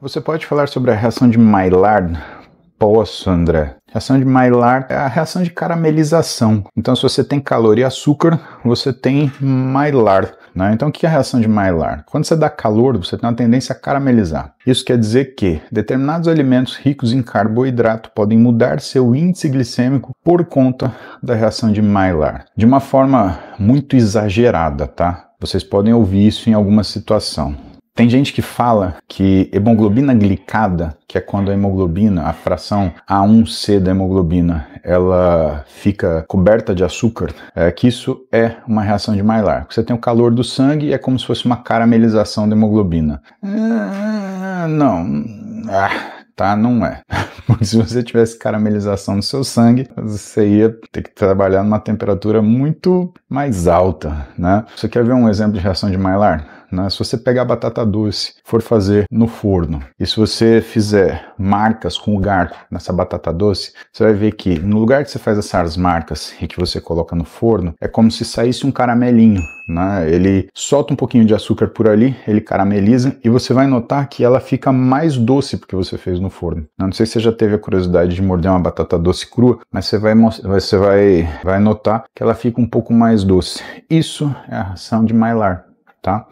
Você pode falar sobre a reação de Maillard? Posso, André. A reação de Maillard é a reação de caramelização. Então, se você tem calor e açúcar, você tem Maillard. Né? Então, o que é a reação de Maillard? Quando você dá calor, você tem uma tendência a caramelizar. Isso quer dizer que determinados alimentos ricos em carboidrato podem mudar seu índice glicêmico por conta da reação de Maillard. De uma forma muito exagerada, tá? Vocês podem ouvir isso em alguma situação. Tem gente que fala que hemoglobina glicada, que é quando a hemoglobina, a fração A1C da hemoglobina, ela fica coberta de açúcar, é, que isso é uma reação de Maillard. Você tem o calor do sangue e é como se fosse uma caramelização da hemoglobina. Ah, não. Ah tá? Não é. Porque se você tivesse caramelização no seu sangue, você ia ter que trabalhar numa temperatura muito mais alta, né? Você quer ver um exemplo de reação de Maillard? Né? Se você pegar batata doce, for fazer no forno, e se você fizer marcas com o garfo nessa batata doce, você vai ver que no lugar que você faz essas marcas e que você coloca no forno, é como se saísse um caramelinho. Né? Ele solta um pouquinho de açúcar por ali, ele carameliza e você vai notar que ela fica mais doce porque você fez no forno. Não sei se você já teve a curiosidade de morder uma batata doce crua, mas você vai, você vai, vai notar que ela fica um pouco mais doce. Isso é a ração de Mylar, tá?